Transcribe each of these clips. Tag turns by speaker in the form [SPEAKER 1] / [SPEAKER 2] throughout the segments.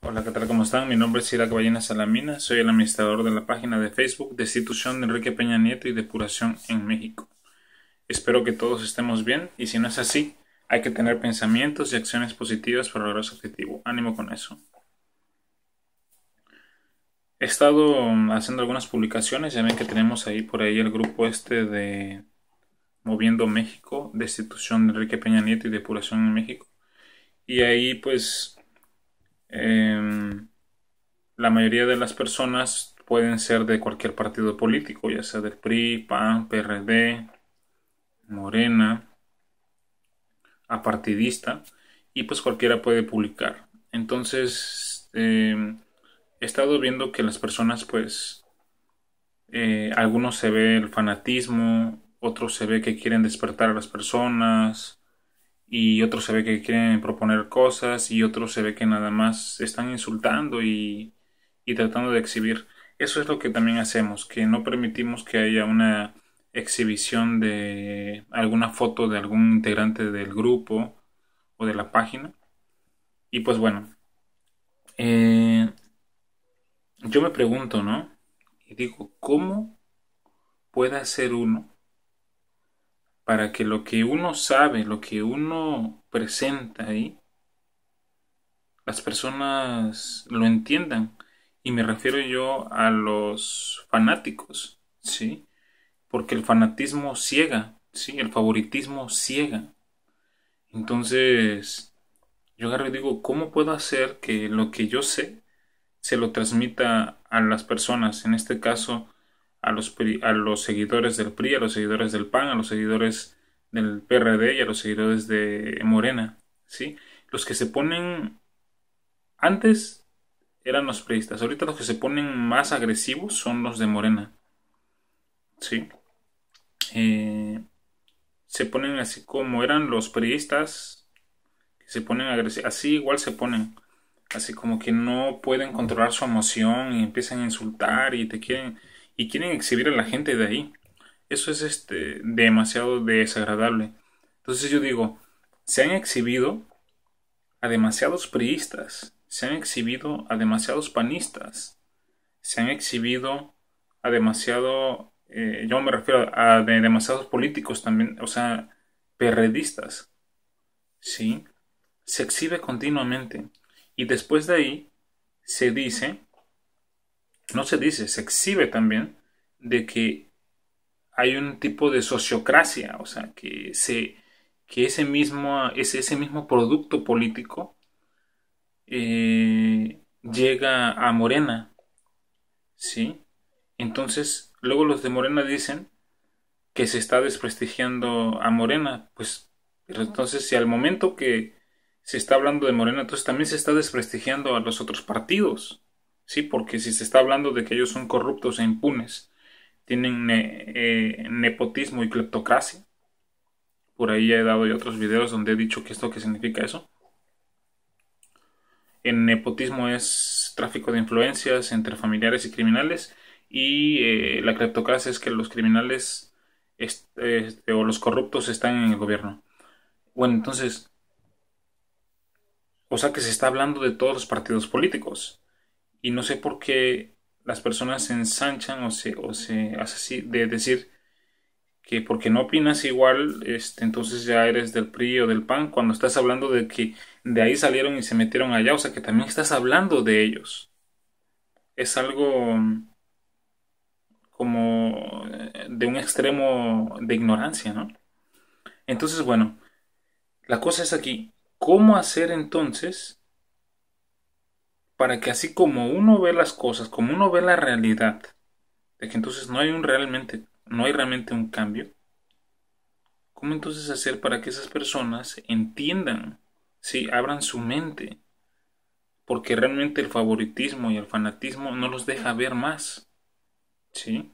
[SPEAKER 1] Hola, ¿qué tal? ¿Cómo están? Mi nombre es Irak Ballena Salamina, soy el administrador de la página de Facebook Destitución de Enrique Peña Nieto y Depuración en México. Espero que todos estemos bien y si no es así, hay que tener pensamientos y acciones positivas para lograr su objetivo. Ánimo con eso. He estado mm, haciendo algunas publicaciones, ya ven que tenemos ahí por ahí el grupo este de Moviendo México, Destitución de Enrique Peña Nieto y Depuración en México. Y ahí pues eh, la mayoría de las personas pueden ser de cualquier partido político, ya sea del PRI, PAN, PRD, Morena, apartidista, y pues cualquiera puede publicar. Entonces, em, he estado viendo que las personas, pues, eh, algunos se ve el fanatismo, otros se ve que quieren despertar a las personas, y otros se ve que quieren proponer cosas y otros se ve que nada más están insultando y, y tratando de exhibir. Eso es lo que también hacemos, que no permitimos que haya una exhibición de alguna foto de algún integrante del grupo o de la página. Y pues bueno, eh, yo me pregunto, ¿no? Y digo, ¿cómo puede ser uno para que lo que uno sabe, lo que uno presenta ahí, las personas lo entiendan. Y me refiero yo a los fanáticos, ¿sí? Porque el fanatismo ciega, ¿sí? El favoritismo ciega. Entonces, yo agarro y digo, ¿cómo puedo hacer que lo que yo sé se lo transmita a las personas? En este caso, a los, a los seguidores del PRI, a los seguidores del PAN, a los seguidores del PRD y a los seguidores de Morena, ¿sí? Los que se ponen antes eran los priistas, ahorita los que se ponen más agresivos son los de Morena, ¿sí? Eh, se ponen así como eran los priistas, que se ponen agresivos, así igual se ponen, así como que no pueden controlar su emoción y empiezan a insultar y te quieren y quieren exhibir a la gente de ahí. Eso es este, demasiado desagradable. Entonces yo digo, se han exhibido a demasiados priistas, se han exhibido a demasiados panistas, se han exhibido a demasiado, eh, yo me refiero a demasiados políticos también, o sea, perredistas. ¿Sí? Se exhibe continuamente. Y después de ahí se dice no se dice, se exhibe también de que hay un tipo de sociocracia, o sea, que, se, que ese, mismo, ese, ese mismo producto político eh, llega a Morena, ¿sí? Entonces, luego los de Morena dicen que se está desprestigiando a Morena, pues, entonces si al momento que se está hablando de Morena, entonces también se está desprestigiando a los otros partidos. ¿sí? Porque si se está hablando de que ellos son corruptos e impunes, tienen eh, nepotismo y cleptocracia. Por ahí he dado otros videos donde he dicho que esto que significa eso. El nepotismo es tráfico de influencias entre familiares y criminales. Y eh, la cleptocracia es que los criminales este, o los corruptos están en el gobierno. Bueno, entonces, o sea que se está hablando de todos los partidos políticos y no sé por qué las personas se ensanchan o se, o se hace así de decir que porque no opinas igual, este, entonces ya eres del PRI o del PAN, cuando estás hablando de que de ahí salieron y se metieron allá, o sea que también estás hablando de ellos. Es algo mm, como eh, de un extremo de ignorancia, ¿no? Entonces, bueno, la cosa es aquí, ¿cómo hacer entonces para que así como uno ve las cosas, como uno ve la realidad, de que entonces no hay un realmente, no hay realmente un cambio, ¿cómo entonces hacer para que esas personas entiendan, sí, abran su mente? Porque realmente el favoritismo y el fanatismo no los deja ver más, ¿sí?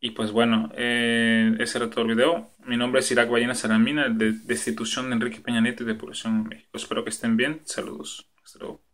[SPEAKER 1] Y pues bueno, eh, ese era todo el video. Mi nombre es Irak Ballena Salamina, de Destitución de Enrique Peña Nieto y de Población México. Espero que estén bien. Saludos. Hasta luego.